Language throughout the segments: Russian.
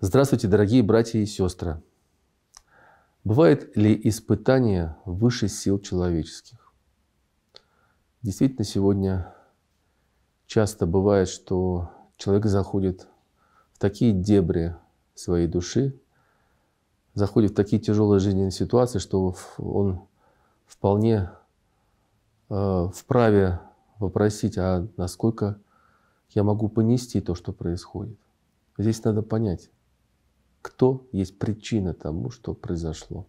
Здравствуйте, дорогие братья и сестры! Бывает ли испытание выше сил человеческих? Действительно, сегодня часто бывает, что человек заходит в такие дебри своей души, заходит в такие тяжелые жизненные ситуации, что он вполне э, вправе вопросить, а насколько я могу понести то, что происходит. Здесь надо понять, кто есть причина тому, что произошло.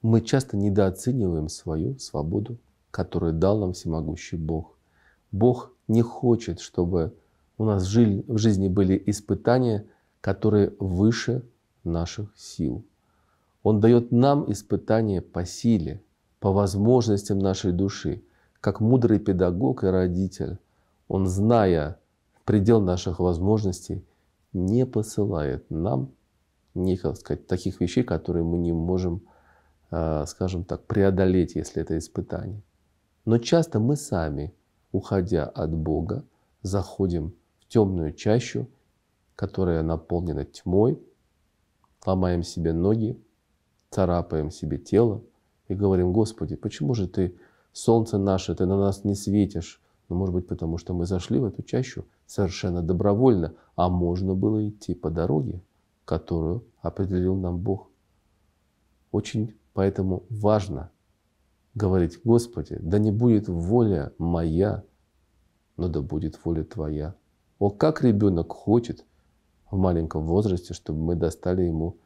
Мы часто недооцениваем свою свободу, которую дал нам всемогущий Бог. Бог не хочет, чтобы у нас в жизни были испытания, которые выше наших сил. Он дает нам испытания по силе, по возможностям нашей души. Как мудрый педагог и родитель, он, зная предел наших возможностей, не посылает нам неких, сказать, таких вещей, которые мы не можем, а, скажем так, преодолеть, если это испытание. Но часто мы сами, уходя от Бога, заходим в темную чащу, которая наполнена тьмой, ломаем себе ноги, царапаем себе тело и говорим, Господи, почему же Ты, солнце наше, Ты на нас не светишь? Ну, может быть, потому что мы зашли в эту чащу совершенно добровольно, а можно было идти по дороге, которую определил нам Бог. Очень поэтому важно говорить, Господи, да не будет воля моя, но да будет воля Твоя. О, как ребенок хочет в маленьком возрасте, чтобы мы достали ему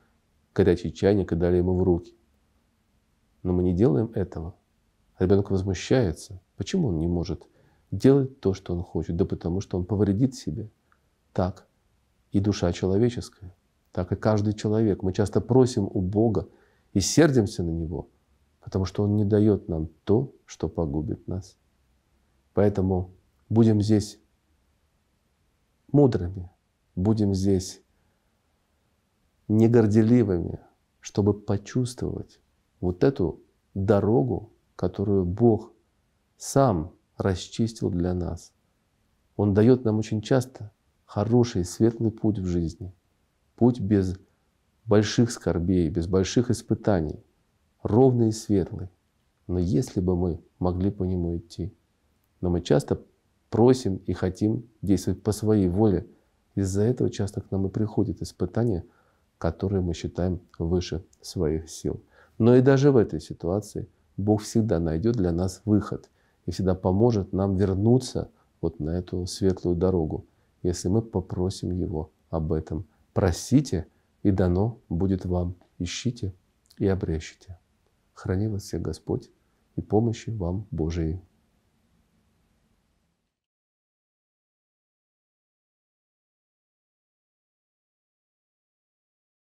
горячий чайник и дали ему в руки. Но мы не делаем этого. Ребенок возмущается. Почему он не может делать то, что он хочет? Да потому что он повредит себе. Так и душа человеческая так и каждый человек. Мы часто просим у Бога и сердимся на Него, потому что Он не дает нам то, что погубит нас. Поэтому будем здесь мудрыми, будем здесь негорделивыми, чтобы почувствовать вот эту дорогу, которую Бог сам расчистил для нас. Он дает нам очень часто хороший, светлый путь в жизни – путь без больших скорбей, без больших испытаний, ровный и светлый. Но если бы мы могли по нему идти, но мы часто просим и хотим действовать по своей воле, из-за этого часто к нам и приходят испытания, которые мы считаем выше своих сил. Но и даже в этой ситуации Бог всегда найдет для нас выход и всегда поможет нам вернуться вот на эту светлую дорогу, если мы попросим Его об этом Просите, и дано будет вам. Ищите и обрящите. Храни вас всех Господь и помощи вам Божией.